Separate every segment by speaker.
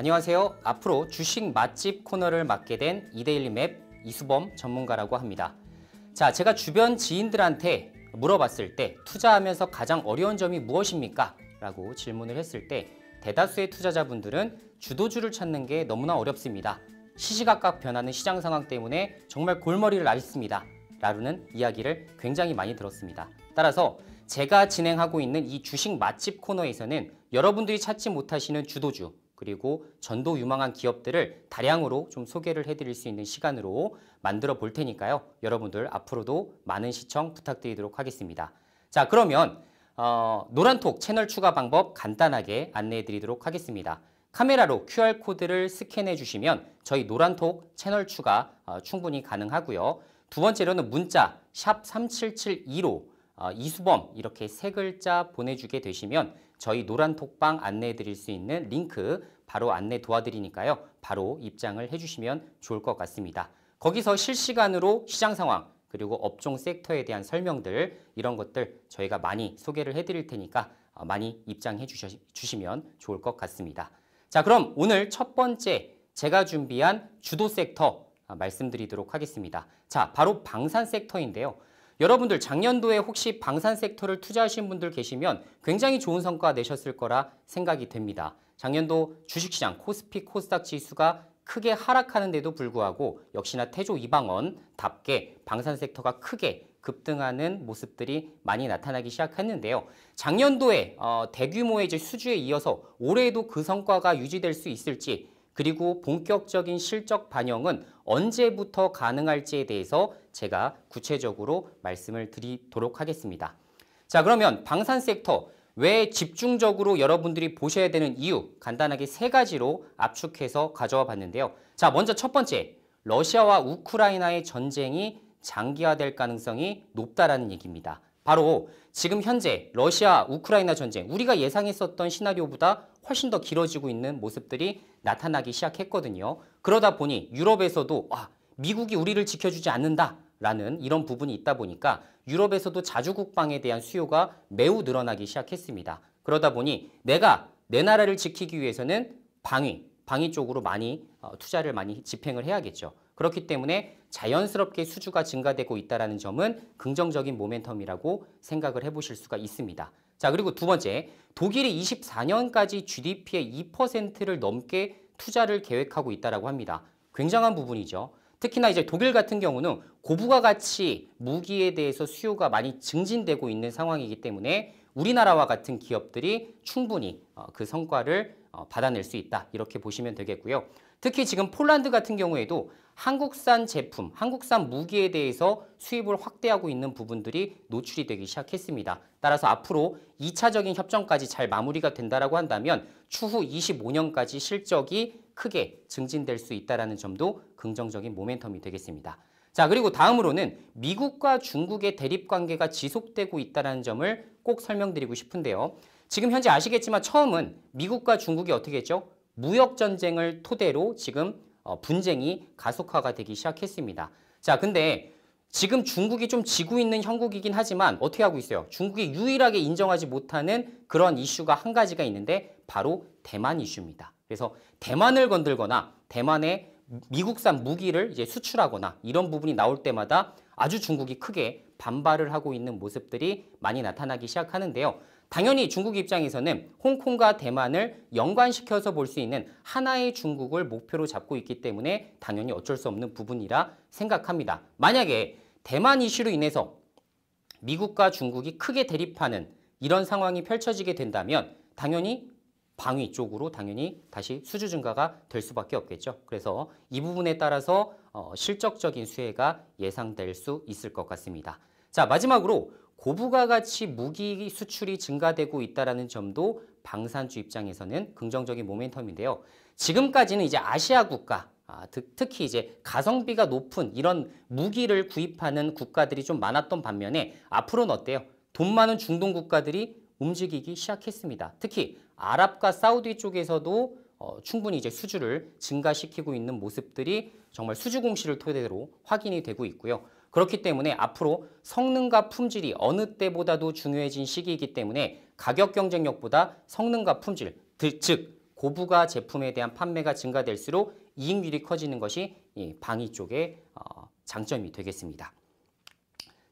Speaker 1: 안녕하세요. 앞으로 주식 맛집 코너를 맡게 된 이데일리 맵 이수범 전문가라고 합니다. 자, 제가 주변 지인들한테 물어봤을 때 투자하면서 가장 어려운 점이 무엇입니까? 라고 질문을 했을 때 대다수의 투자자분들은 주도주를 찾는 게 너무나 어렵습니다. 시시각각 변하는 시장 상황 때문에 정말 골머리를 앓습니다. 라는 이야기를 굉장히 많이 들었습니다. 따라서 제가 진행하고 있는 이 주식 맛집 코너에서는 여러분들이 찾지 못하시는 주도주, 그리고 전도 유망한 기업들을 다량으로 좀 소개를 해드릴 수 있는 시간으로 만들어 볼 테니까요. 여러분들 앞으로도 많은 시청 부탁드리도록 하겠습니다. 자 그러면 어, 노란톡 채널 추가 방법 간단하게 안내해 드리도록 하겠습니다. 카메라로 QR코드를 스캔해 주시면 저희 노란톡 채널 추가 어, 충분히 가능하고요. 두 번째로는 문자 샵 3772로 어, 이수범 이렇게 세 글자 보내주게 되시면 저희 노란 톡방 안내해 드릴 수 있는 링크 바로 안내 도와드리니까요. 바로 입장을 해주시면 좋을 것 같습니다. 거기서 실시간으로 시장 상황 그리고 업종 섹터에 대한 설명들 이런 것들 저희가 많이 소개를 해드릴 테니까 어, 많이 입장해 주시면 좋을 것 같습니다. 자 그럼 오늘 첫 번째 제가 준비한 주도 섹터 어, 말씀드리도록 하겠습니다. 자 바로 방산 섹터인데요. 여러분들 작년도에 혹시 방산 섹터를 투자하신 분들 계시면 굉장히 좋은 성과 내셨을 거라 생각이 됩니다. 작년도 주식시장 코스피 코스닥 지수가 크게 하락하는데도 불구하고 역시나 태조 이방원답게 방산 섹터가 크게 급등하는 모습들이 많이 나타나기 시작했는데요. 작년도에 어, 대규모의 이제 수주에 이어서 올해에도 그 성과가 유지될 수 있을지 그리고 본격적인 실적 반영은 언제부터 가능할지에 대해서 제가 구체적으로 말씀을 드리도록 하겠습니다. 자, 그러면 방산 섹터 왜 집중적으로 여러분들이 보셔야 되는 이유 간단하게 세 가지로 압축해서 가져와 봤는데요. 자, 먼저 첫 번째, 러시아와 우크라이나의 전쟁이 장기화될 가능성이 높다라는 얘기입니다. 바로 지금 현재 러시아 우크라이나 전쟁 우리가 예상했었던 시나리오보다 훨씬 더 길어지고 있는 모습들이 나타나기 시작했거든요. 그러다 보니 유럽에서도 아, 미국이 우리를 지켜주지 않는다 라는 이런 부분이 있다 보니까 유럽에서도 자주 국방에 대한 수요가 매우 늘어나기 시작했습니다. 그러다 보니 내가 내 나라를 지키기 위해서는 방위, 방위 쪽으로 많이 어, 투자를 많이 집행을 해야겠죠. 그렇기 때문에 자연스럽게 수주가 증가되고 있다는 점은 긍정적인 모멘텀이라고 생각을 해보실 수가 있습니다. 자 그리고 두 번째, 독일이 24년까지 GDP의 2%를 넘게 투자를 계획하고 있다고 합니다. 굉장한 부분이죠. 특히나 이제 독일 같은 경우는 고부가 가치 무기에 대해서 수요가 많이 증진되고 있는 상황이기 때문에 우리나라와 같은 기업들이 충분히 어, 그 성과를 어, 받아낼 수 있다 이렇게 보시면 되겠고요. 특히 지금 폴란드 같은 경우에도 한국산 제품, 한국산 무기에 대해서 수입을 확대하고 있는 부분들이 노출이 되기 시작했습니다. 따라서 앞으로 2차적인 협정까지 잘 마무리가 된다라고 한다면 추후 25년까지 실적이 크게 증진될 수 있다는 점도 긍정적인 모멘텀이 되겠습니다. 자 그리고 다음으로는 미국과 중국의 대립 관계가 지속되고 있다는 점을 꼭 설명드리고 싶은데요. 지금 현재 아시겠지만 처음은 미국과 중국이 어떻게 했죠? 무역 전쟁을 토대로 지금 어, 분쟁이 가속화가 되기 시작했습니다. 자, 근데 지금 중국이 좀 지고 있는 형국이긴 하지만 어떻게 하고 있어요? 중국이 유일하게 인정하지 못하는 그런 이슈가 한 가지가 있는데 바로 대만 이슈입니다. 그래서 대만을 건들거나 대만에 미국산 무기를 이제 수출하거나 이런 부분이 나올 때마다 아주 중국이 크게 반발을 하고 있는 모습들이 많이 나타나기 시작하는데요. 당연히 중국 입장에서는 홍콩과 대만을 연관시켜서 볼 수 있는 하나의 중국을 목표로 잡고 있기 때문에 당연히 어쩔 수 없는 부분이라 생각합니다. 만약에 대만 이슈로 인해서 미국과 중국이 크게 대립하는 이런 상황이 펼쳐지게 된다면 당연히 방위 쪽으로 당연히 다시 수주 증가가 될 수밖에 없겠죠. 그래서 이 부분에 따라서 어, 실적적인 수혜가 예상될 수 있을 것 같습니다. 자 마지막으로 고부가 가치 무기 수출이 증가되고 있다는 점도 방산주 입장에서는 긍정적인 모멘텀인데요. 지금까지는 이제 아시아 국가, 아, 특히 이제 가성비가 높은 이런 무기를 구입하는 국가들이 좀 많았던 반면에 앞으로는 어때요? 돈 많은 중동 국가들이 움직이기 시작했습니다. 특히 아랍과 사우디 쪽에서도 어, 충분히 이제 수주를 증가시키고 있는 모습들이 정말 수주 공시를 토대로 확인이 되고 있고요. 그렇기 때문에 앞으로 성능과 품질이 어느 때보다도 중요해진 시기이기 때문에 가격 경쟁력보다 성능과 품질, 즉 고부가 제품에 대한 판매가 증가될수록 이익률이 커지는 것이 방위 쪽의 어, 장점이 되겠습니다.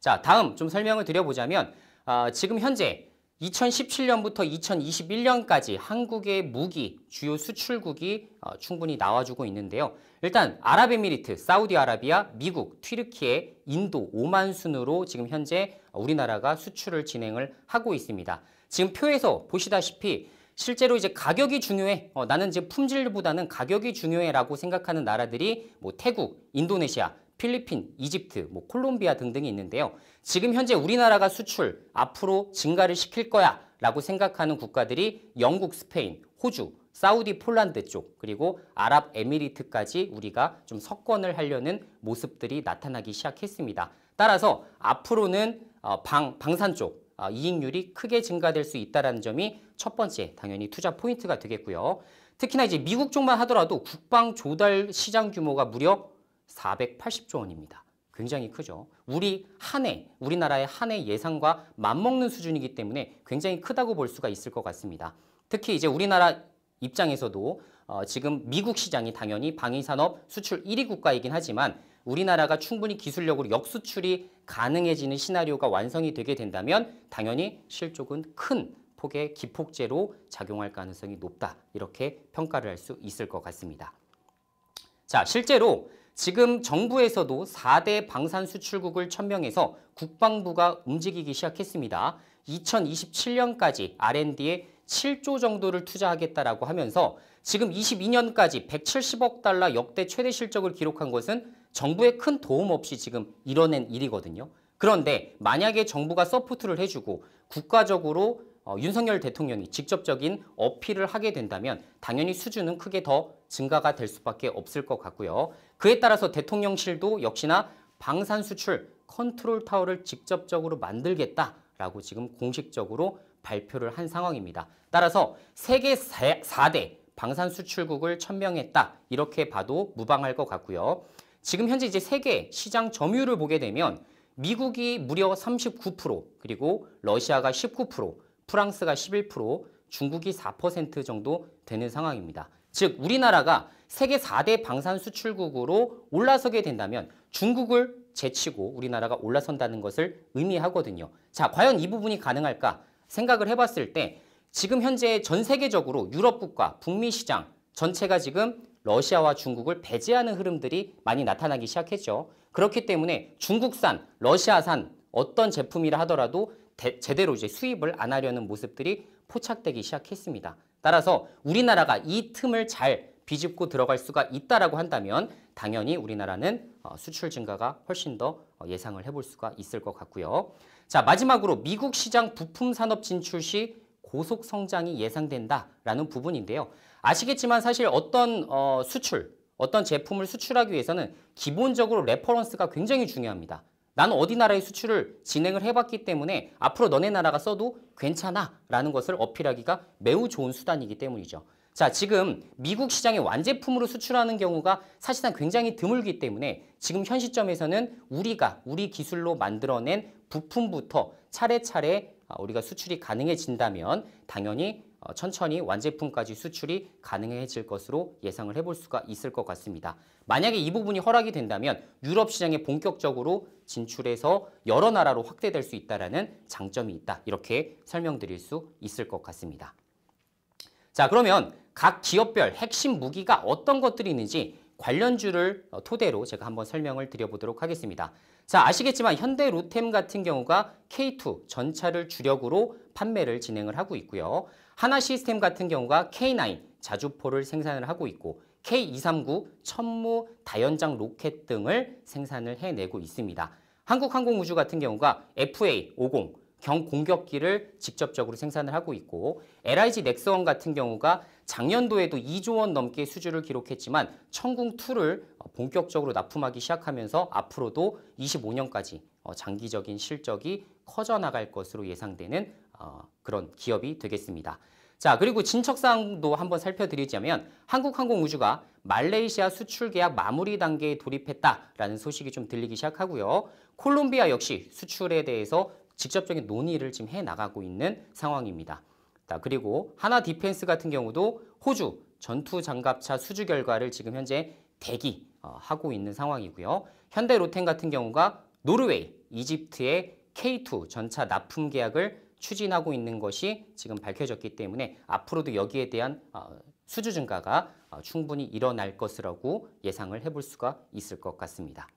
Speaker 1: 자, 다음 좀 설명을 드려보자면 어, 지금 현재 2017년부터 2021년까지 한국의 무기 주요 수출국이 어, 충분히 나와주고 있는데요. 일단 아랍에미리트, 사우디아라비아, 미국, 튀르키예, 인도, 오만 순으로 지금 현재 우리나라가 수출을 진행을 하고 있습니다. 지금 표에서 보시다시피 실제로 이제 가격이 중요해. 어, 나는 이제 품질보다는 가격이 중요해라고 생각하는 나라들이 뭐 태국, 인도네시아, 필리핀, 이집트, 뭐 콜롬비아 등등이 있는데요. 지금 현재 우리나라가 수출 앞으로 증가를 시킬 거야 라고 생각하는 국가들이 영국, 스페인, 호주, 사우디 폴란드 쪽 그리고 아랍에미리트까지 우리가 좀 석권을 하려는 모습들이 나타나기 시작했습니다. 따라서 앞으로는 어, 방, 방산 쪽 어, 이익률이 크게 증가될 수 있다는 점이 첫 번째 당연히 투자 포인트가 되겠고요. 특히나 이제 미국 쪽만 하더라도 국방 조달 시장 규모가 무려 480조 원입니다. 굉장히 크죠. 우리 한 해, 우리나라의 한해 예산과 맞먹는 수준이기 때문에 굉장히 크다고 볼 수가 있을 것 같습니다. 특히 이제 우리나라 입장에서도 어, 지금 미국 시장이 당연히 방위산업 수출 1위 국가이긴 하지만 우리나라가 충분히 기술력으로 역수출이 가능해지는 시나리오가 완성이 되게 된다면 당연히 실적은 큰 폭의 기폭제로 작용할 가능성이 높다. 이렇게 평가를 할 수 있을 것 같습니다. 자, 실제로 지금 정부에서도 4대 방산 수출국을 천명해서 국방부가 움직이기 시작했습니다. 2027년까지 R&D의 7조 정도를 투자하겠다라고 하면서 지금 22년까지 170억 달러 역대 최대 실적을 기록한 것은 정부의 큰 도움 없이 지금 이뤄낸 일이거든요. 그런데 만약에 정부가 서포트를 해주고 국가적으로 어, 윤석열 대통령이 직접적인 어필을 하게 된다면 당연히 수준은 크게 더 증가가 될 수밖에 없을 것 같고요. 그에 따라서 대통령실도 역시나 방산 수출 컨트롤 타워를 직접적으로 만들겠다라고 지금 공식적으로 발표를 한 상황입니다. 따라서 세계 4대 방산 수출국을 천명했다. 이렇게 봐도 무방할 것 같고요. 지금 현재 이제 세계 시장 점유율을 보게 되면 미국이 무려 39% 그리고 러시아가 19% 프랑스가 11% 중국이 4% 정도 되는 상황입니다. 즉 우리나라가 세계 4대 방산 수출국으로 올라서게 된다면 중국을 제치고 우리나라가 올라선다는 것을 의미하거든요. 자, 과연 이 부분이 가능할까? 생각을 해봤을 때 지금 현재 전 세계적으로 유럽 국가, 북미 시장 전체가 지금 러시아와 중국을 배제하는 흐름들이 많이 나타나기 시작했죠. 그렇기 때문에 중국산, 러시아산 어떤 제품이라 하더라도 대, 제대로 이제 수입을 안 하려는 모습들이 포착되기 시작했습니다. 따라서 우리나라가 이 틈을 잘 비집고 들어갈 수가 있다라고 한다면 당연히 우리나라는 어, 수출 증가가 훨씬 더 어, 예상을 해볼 수가 있을 것 같고요. 자, 마지막으로 미국 시장 부품 산업 진출 시 고속 성장이 예상된다라는 부분인데요. 아시겠지만 사실 어떤 어, 수출, 어떤 제품을 수출하기 위해서는 기본적으로 레퍼런스가 굉장히 중요합니다. 나는 어디 나라의 수출을 진행을 해봤기 때문에 앞으로 너네 나라가 써도 괜찮아 라는 것을 어필하기가 매우 좋은 수단이기 때문이죠. 자, 지금 미국 시장에 완제품으로 수출하는 경우가 사실상 굉장히 드물기 때문에 지금 현 시점에서는 우리가 우리 기술로 만들어낸 부품부터 차례차례 아, 우리가 수출이 가능해진다면 당연히 어, 천천히 완제품까지 수출이 가능해질 것으로 예상을 해볼 수가 있을 것 같습니다. 만약에 이 부분이 허락이 된다면 유럽 시장에 본격적으로 진출해서 여러 나라로 확대될 수 있다는 장점이 있다. 이렇게 설명드릴 수 있을 것 같습니다. 자 그러면 각 기업별 핵심 무기가 어떤 것들이 있는지 관련주를 어, 토대로 제가 한번 설명을 드려보도록 하겠습니다. 자 아시겠지만 현대 로템 같은 경우가 K2 전차를 주력으로 판매를 진행을 하고 있고요. 하나 시스템 같은 경우가 K9 자주포를 생산을 하고 있고 K239 천무 다연장 로켓 등을 생산을 해내고 있습니다. 한국항공우주 같은 경우가 FA50 경공격기를 직접적으로 생산을 하고 있고 LIG 넥스원 같은 경우가 작년도에도 2조 원 넘게 수주를 기록했지만 천궁2를 어, 본격적으로 납품하기 시작하면서 앞으로도 25년까지 어, 장기적인 실적이 커져나갈 것으로 예상되는 어, 그런 기업이 되겠습니다. 자 그리고 진척사항도 한번 살펴드리자면 한국항공우주가 말레이시아 수출 계약 마무리 단계에 돌입했다라는 소식이 좀 들리기 시작하고요. 콜롬비아 역시 수출에 대해서 직접적인 논의를 지금 해 나가고 있는 상황입니다. 그리고 하나 디펜스 같은 경우도 호주 전투 장갑차 수주 결과를 지금 현재 대기하고 어, 있는 상황이고요. 현대 로텐 같은 경우가 노르웨이, 이집트의 K2 전차 납품 계약을 추진하고 있는 것이 지금 밝혀졌기 때문에 앞으로도 여기에 대한 어, 수주 증가가 어, 충분히 일어날 것이라고 예상을 해볼 수가 있을 것 같습니다.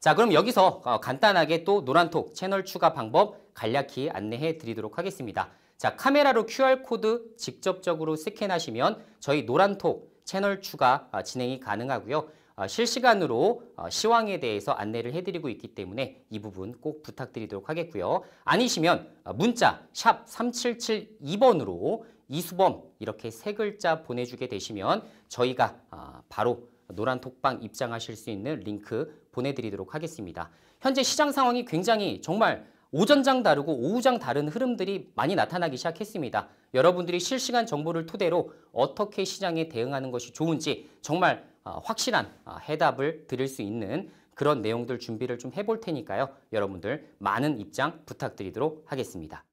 Speaker 1: 자 그럼 여기서 어, 간단하게 또 노란톡 채널 추가 방법 간략히 안내해 드리도록 하겠습니다. 자 카메라로 QR코드 직접적으로 스캔하시면 저희 노란톡 채널 추가 어, 진행이 가능하고요. 어, 실시간으로 시황에 대해서 안내를 해드리고 있기 때문에 이 부분 꼭 부탁드리도록 하겠고요. 아니시면 문자 샵 3772번으로 이수범 이렇게 세 글자 보내주게 되시면 저희가 아, 바로 노란 톡방 입장하실 수 있는 링크 보내드리도록 하겠습니다. 현재 시장 상황이 굉장히 정말 오전장 다르고 오후장 다른 흐름들이 많이 나타나기 시작했습니다. 여러분들이 실시간 정보를 토대로 어떻게 시장에 대응하는 것이 좋은지 정말 아, 확실한 아, 해답을 드릴 수 있는 그런 내용들 준비를 좀 해볼 테니까요. 여러분들 많은 입장 부탁드리도록 하겠습니다.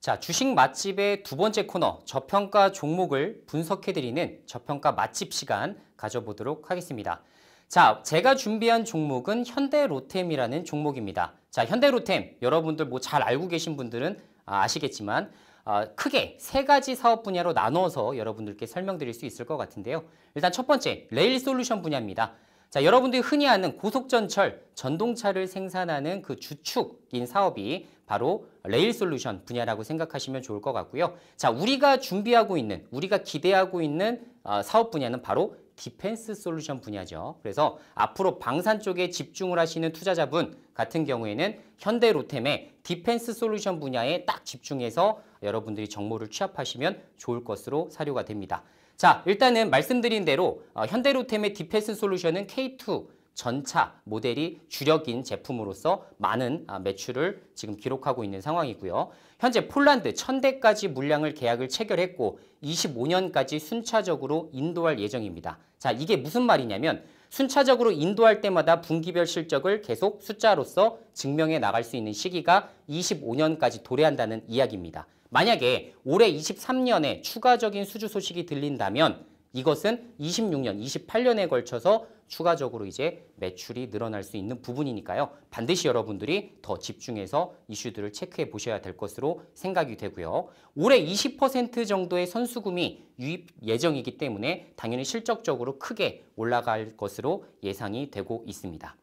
Speaker 1: 자, 주식 맛집의 두 번째 코너 저평가 종목을 분석해드리는 저평가 맛집 시간 가져보도록 하겠습니다. 자, 제가 준비한 종목은 현대로템이라는 종목입니다. 자, 현대로템 여러분들 뭐 잘 알고 계신 분들은 아, 아시겠지만 아, 크게 세 가지 사업 분야로 나눠서 여러분들께 설명드릴 수 있을 것 같은데요. 일단 첫 번째, 레일 솔루션 분야입니다. 자, 여러분들이 흔히 아는 고속전철, 전동차를 생산하는 그 주축인 사업이 바로 레일 솔루션 분야라고 생각하시면 좋을 것 같고요. 자, 우리가 준비하고 있는, 우리가 기대하고 있는 어, 사업 분야는 바로 디펜스 솔루션 분야죠. 그래서 앞으로 방산 쪽에 집중을 하시는 투자자분 같은 경우에는 현대로템의 디펜스 솔루션 분야에 딱 집중해서 여러분들이 정보를 취합하시면 좋을 것으로 사료가 됩니다. 자, 일단은 말씀드린 대로 어, 현대로템의 디펜스 솔루션은 K2 전차 모델이 주력인 제품으로서 많은 아, 매출을 지금 기록하고 있는 상황이고요. 현재 폴란드 1000대까지 물량을 계약을 체결했고 25년까지 순차적으로 인도할 예정입니다. 자, 이게 무슨 말이냐면 순차적으로 인도할 때마다 분기별 실적을 계속 숫자로서 증명해 나갈 수 있는 시기가 25년까지 도래한다는 이야기입니다. 만약에 올해 23년에 추가적인 수주 소식이 들린다면 이것은 26년, 28년에 걸쳐서 추가적으로 이제 매출이 늘어날 수 있는 부분이니까요. 반드시 여러분들이 더 집중해서 이슈들을 체크해 보셔야 될 것으로 생각이 되고요. 올해 20% 정도의 선수금이 유입 예정이기 때문에 당연히 실적적으로 크게 올라갈 것으로 예상이 되고 있습니다.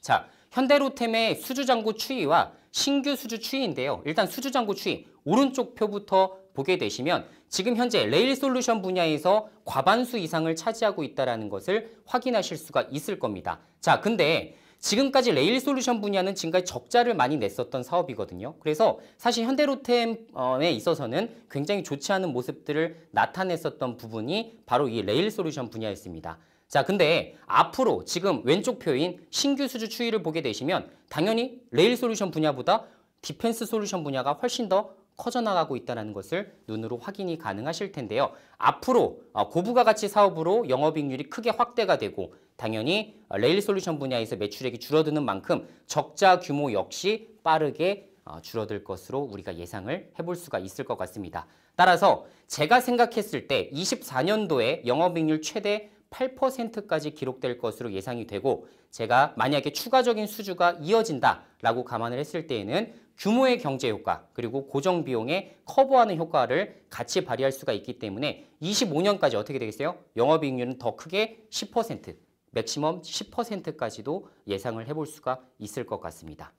Speaker 1: 자, 현대로템의 수주장고 추이와 신규 수주 추이인데요. 일단 수주장고 추이, 오른쪽 표부터 보게 되시면 지금 현재 레일 솔루션 분야에서 과반수 이상을 차지하고 있다는 것을 확인하실 수가 있을 겁니다. 자, 근데 지금까지 레일 솔루션 분야는 지금까지 적자를 많이 냈었던 사업이거든요. 그래서 사실 현대로템에 있어서는 굉장히 좋지 않은 모습들을 나타냈었던 부분이 바로 이 레일 솔루션 분야였습니다. 자 근데 앞으로 지금 왼쪽 표인 신규 수주 추이를 보게 되시면 당연히 레일 솔루션 분야보다 디펜스 솔루션 분야가 훨씬 더 커져나가고 있다는 것을 눈으로 확인이 가능하실 텐데요. 앞으로 어, 고부가가치 사업으로 영업이익률이 크게 확대가 되고 당연히 어, 레일 솔루션 분야에서 매출액이 줄어드는 만큼 적자 규모 역시 빠르게 어, 줄어들 것으로 우리가 예상을 해볼 수가 있을 것 같습니다. 따라서 제가 생각했을 때 24년도에 영업이익률 최대 8%까지 기록될 것으로 예상이 되고 제가 만약에 추가적인 수주가 이어진다라고 감안을 했을 때에는 규모의 경제 효과 그리고 고정 비용에 커버하는 효과를 같이 발휘할 수가 있기 때문에 25년까지 어떻게 되겠어요? 영업이익률은 더 크게 10% 맥시멈 10%까지도 예상을 해볼 수가 있을 것 같습니다.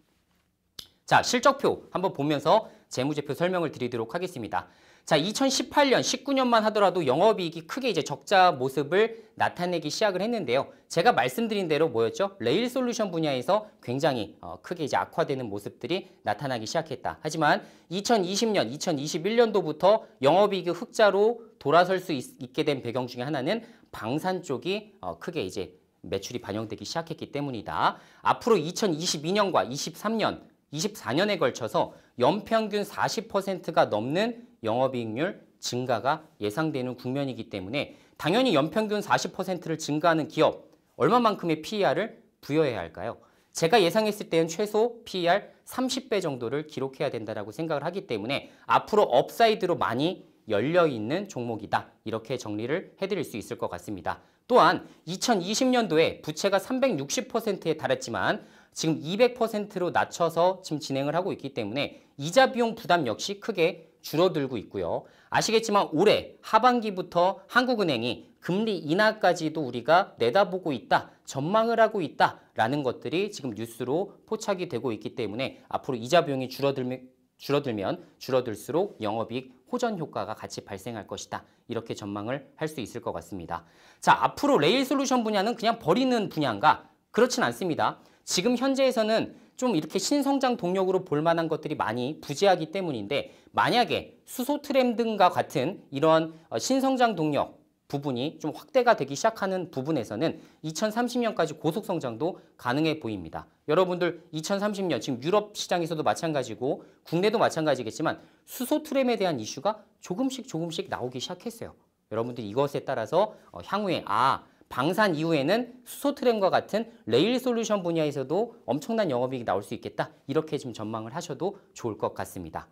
Speaker 1: 자 실적표 한번 보면서 재무제표 설명을 드리도록 하겠습니다. 자, 2018년, 19년만 하더라도 영업이익이 크게 이제 적자 모습을 나타내기 시작을 했는데요. 제가 말씀드린 대로 뭐였죠? 레일 솔루션 분야에서 굉장히 어, 크게 이제 악화되는 모습들이 나타나기 시작했다. 하지만 2020년, 2021년도부터 영업이익이 흑자로 돌아설 수 있, 게된 배경 중에 하나는 방산 쪽이 어, 크게 이제 매출이 반영되기 시작했기 때문이다. 앞으로 2022년과 23년, 24년에 걸쳐서 연평균 40%가 넘는 영업이익률 증가가 예상되는 국면이기 때문에 당연히 연평균 40%를 증가하는 기업 얼마만큼의 PER을 부여해야 할까요? 제가 예상했을 때는 최소 PER 30배 정도를 기록해야 된다고 생각을 하기 때문에 앞으로 업사이드로 많이 열려있는 종목이다. 이렇게 정리를 해드릴 수 있을 것 같습니다. 또한 2020년도에 부채가 360%에 달했지만 지금 200%로 낮춰서 지금 진행을 하고 있기 때문에 이자 비용 부담 역시 크게 줄어들고 있고요. 아시겠지만 올해 하반기부터 한국은행이 금리 인하까지도 우리가 내다보고 있다, 전망을 하고 있다라는 것들이 지금 뉴스로 포착이 되고 있기 때문에 앞으로 이자 비용이 줄어들면, 줄어들면 줄어들수록 영업이익 호전 효과가 같이 발생할 것이다. 이렇게 전망을 할 수 있을 것 같습니다. 자, 앞으로 레일 솔루션 분야는 그냥 버리는 분야인가? 그렇진 않습니다. 지금 현재에서는 좀 이렇게 신성장 동력으로 볼 만한 것들이 많이 부재하기 때문인데 만약에 수소 트램 등과 같은 이런 어, 신성장 동력 부분이 좀 확대가 되기 시작하는 부분에서는 2030년까지 고속성장도 가능해 보입니다. 여러분들 2030년 지금 유럽 시장에서도 마찬가지고 국내도 마찬가지겠지만 수소 트램에 대한 이슈가 조금씩 조금씩 나오기 시작했어요. 여러분들 이것에 따라서 어, 향후에 아 방산 이후에는 수소 트램과 같은 레일 솔루션 분야에서도 엄청난 영업이익이 나올 수 있겠다. 이렇게 좀 전망을 하셔도 좋을 것 같습니다.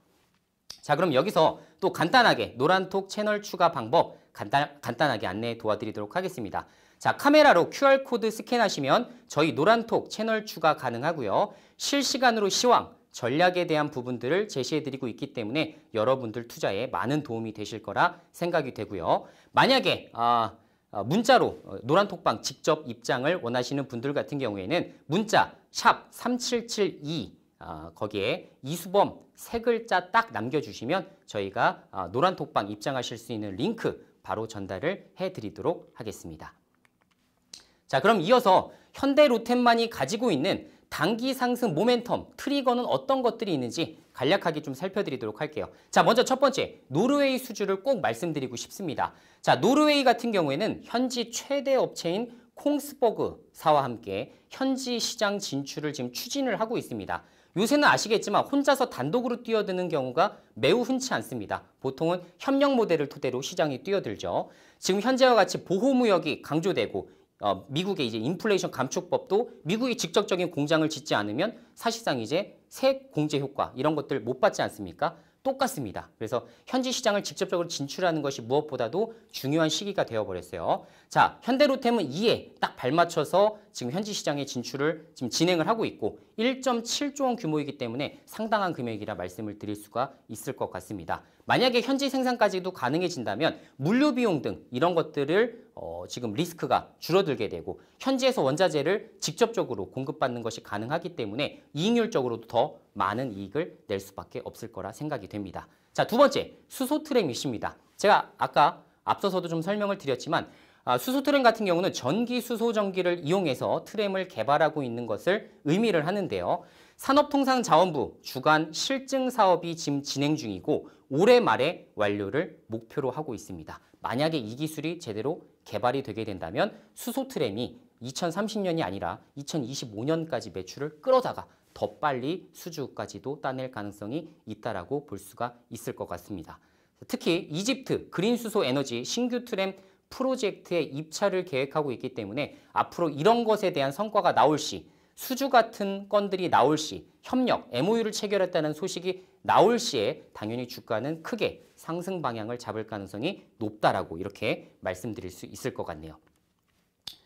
Speaker 1: 자 그럼 여기서 또 간단하게 노란톡 채널 추가 방법 간단, 간단하게 안내 도와드리도록 하겠습니다. 자 카메라로 QR코드 스캔하시면 저희 노란톡 채널 추가 가능하고요. 실시간으로 시황, 전략에 대한 부분들을 제시해드리고 있기 때문에 여러분들 투자에 많은 도움이 되실 거라 생각이 되고요. 만약에 아, 어, 문자로 어, 노란톡방 직접 입장을 원하시는 분들 같은 경우에는 문자 샵 3772 어, 거기에 이수범 세 글자 딱 남겨주시면 저희가 노란톡방 입장하실 수 있는 링크 바로 전달을 해드리도록 하겠습니다. 자 그럼 이어서 현대로템만이 가지고 있는 단기 상승 모멘텀 트리거는 어떤 것들이 있는지 간략하게 좀 살펴드리도록 할게요. 자, 먼저 첫 번째, 노르웨이 수주를 꼭 말씀드리고 싶습니다. 자, 노르웨이 같은 경우에는 현지 최대 업체인 콩스버그사와 함께 현지 시장 진출을 지금 추진을 하고 있습니다. 요새는 아시겠지만 혼자서 단독으로 뛰어드는 경우가 매우 흔치 않습니다. 보통은 협력 모델을 토대로 시장이 뛰어들죠. 지금 현재와 같이 보호무역이 강조되고 어, 미국의 이제 인플레이션 감축법도 미국이 직접적인 공장을 짓지 않으면 사실상 이제 세액 공제 효과 이런 것들 못 받지 않습니까? 똑같습니다. 그래서 현지 시장을 직접적으로 진출하는 것이 무엇보다도 중요한 시기가 되어버렸어요. 자, 현대로템은 이에 딱 발맞춰서 지금 현지 시장의 진출을 지금 진행을 하고 있고 1.7조 원 규모이기 때문에 상당한 금액이라 말씀을 드릴 수가 있을 것 같습니다. 만약에 현지 생산까지도 가능해진다면 물류 비용 등 이런 것들을 어, 지금 리스크가 줄어들게 되고 현지에서 원자재를 직접적으로 공급받는 것이 가능하기 때문에 이익률적으로도 더 많은 이익을 낼 수밖에 없을 거라 생각이 됩니다. 자, 두 번째 수소 트램 이십니다 제가 아까 앞서서도 좀 설명을 드렸지만 아, 수소 트램 같은 경우는 전기 수소 전기를 이용해서 트램을 개발하고 있는 것을 의미를 하는데요. 산업통상자원부 주간 실증 사업이 지금 진행 중이고 올해 말에 완료를 목표로 하고 있습니다. 만약에 이 기술이 제대로 개발이 되게 된다면 수소 트램이 2030년이 아니라 2025년까지 매출을 끌어다가 더 빨리 수주까지도 따낼 가능성이 있다라고 볼 수가 있을 것 같습니다. 특히 이집트 그린 수소 에너지 신규 트램 프로젝트에 입찰을 계획하고 있기 때문에 앞으로 이런 것에 대한 성과가 나올 시 수주 같은 건들이 나올 시 협력, MOU를 체결했다는 소식이 나올 시에 당연히 주가는 크게 상승 방향을 잡을 가능성이 높다라고 이렇게 말씀드릴 수 있을 것 같네요.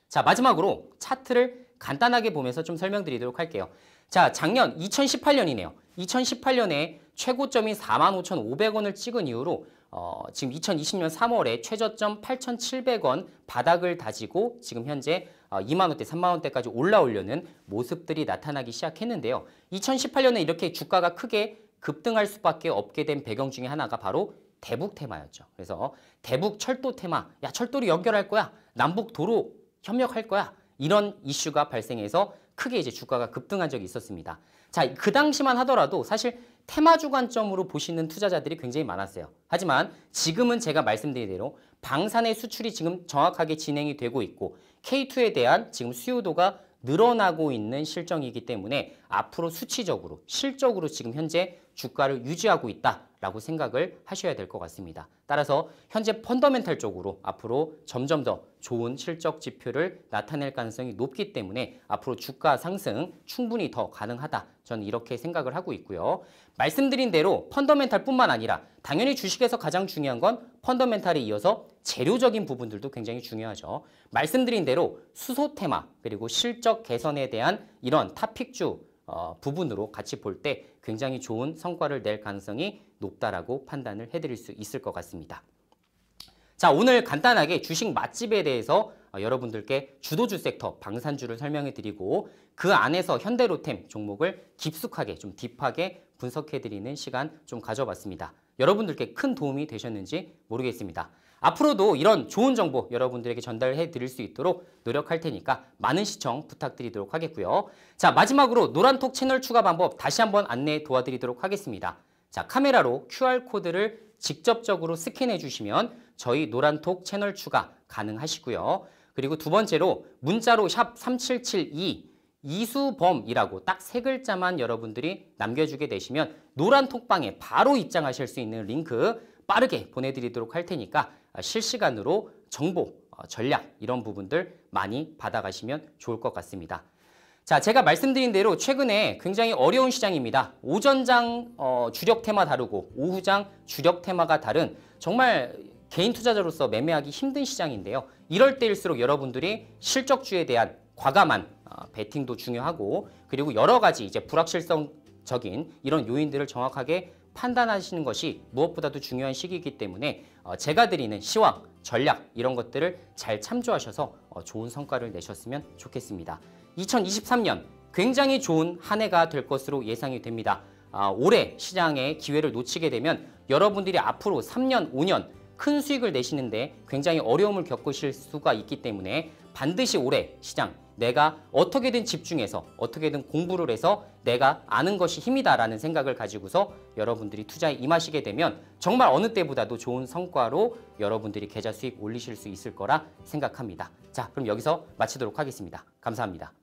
Speaker 1: 자, 마지막으로 차트를 간단하게 보면서 좀 설명드리도록 할게요. 자, 작년 2018년이네요. 2018년에 최고점이 45,500원을 찍은 이후로 어, 지금 2020년 3월에 최저점 8,700원 바닥을 다지고 지금 현재 2만 어, 원대, 3만 원대까지 올라오려는 모습들이 나타나기 시작했는데요. 2018년에 이렇게 주가가 크게 급등할 수밖에 없게 된 배경 중에 하나가 바로 대북 테마였죠. 그래서 대북 철도 테마, 야 철도를 연결할 거야, 남북 도로 협력할 거야 이런 이슈가 발생해서 크게 이제 주가가 급등한 적이 있었습니다. 자, 그 당시만 하더라도 사실 테마주 관점으로 보시는 투자자들이 굉장히 많았어요. 하지만 지금은 제가 말씀드린 대로 방산의 수출이 지금 정확하게 진행이 되고 있고 K2에 대한 지금 수요도가 늘어나고 있는 실정이기 때문에 앞으로 수치적으로 실적으로 지금 현재 주가를 유지하고 있다라고 생각을 하셔야 될 것 같습니다. 따라서 현재 펀더멘탈 쪽으로 앞으로 점점 더 좋은 실적 지표를 나타낼 가능성이 높기 때문에 앞으로 주가 상승 충분히 더 가능하다. 저는 이렇게 생각을 하고 있고요. 말씀드린 대로 펀더멘탈뿐만 아니라 당연히 주식에서 가장 중요한 건 펀더멘탈에 이어서 재료적인 부분들도 굉장히 중요하죠. 말씀드린 대로 수소 테마 그리고 실적 개선에 대한 이런 탑픽주 어, 부분으로 같이 볼 때 굉장히 좋은 성과를 낼 가능성이 높다라고 판단을 해드릴 수 있을 것 같습니다. 자 오늘 간단하게 주식 맛집에 대해서 어, 여러분들께 주도주 섹터 방산주를 설명해 드리고 그 안에서 현대로템 종목을 깊숙하게 좀 딥하게 분석해 드리는 시간 좀 가져봤습니다. 여러분들께 큰 도움이 되셨는지 모르겠습니다. 앞으로도 이런 좋은 정보 여러분들에게 전달해 드릴 수 있도록 노력할 테니까 많은 시청 부탁드리도록 하겠고요. 자 마지막으로 노란톡 채널 추가 방법 다시 한번 안내 도와드리도록 하겠습니다. 자 카메라로 QR코드를 직접적으로 스캔해 주시면 저희 노란톡 채널 추가 가능하시고요. 그리고 두 번째로 문자로 샵 3772 이수범이라고 딱 세 글자만 여러분들이 남겨주게 되시면 노란 톡방에 바로 입장하실 수 있는 링크 빠르게 보내드리도록 할 테니까 아, 실시간으로 정보, 어, 전략 이런 부분들 많이 받아가시면 좋을 것 같습니다. 자, 제가 말씀드린 대로 최근에 굉장히 어려운 시장입니다. 오전장 어, 주력 테마 다르고 오후장 주력 테마가 다른 정말 개인 투자자로서 매매하기 힘든 시장인데요. 이럴 때일수록 여러분들이 실적주에 대한 과감한 어, 베팅도 중요하고 그리고 여러 가지 이제 불확실성 적인 이런 요인들을 정확하게 판단하시는 것이 무엇보다도 중요한 시기이기 때문에 어, 제가 드리는 시황, 전략 이런 것들을 잘 참조하셔서 어, 좋은 성과를 내셨으면 좋겠습니다. 2023년 굉장히 좋은 한 해가 될 것으로 예상이 됩니다. 아, 올해 시장의 기회를 놓치게 되면 여러분들이 앞으로 3년, 5년 큰 수익을 내시는데 굉장히 어려움을 겪으실 수가 있기 때문에 반드시 올해 시장 내가 어떻게든 집중해서 어떻게든 공부를 해서 내가 아는 것이 힘이다라는 생각을 가지고서 여러분들이 투자에 임하시게 되면 정말 어느 때보다도 좋은 성과로 여러분들이 계좌 수익 올리실 수 있을 거라 생각합니다. 자, 그럼 여기서 마치도록 하겠습니다. 감사합니다.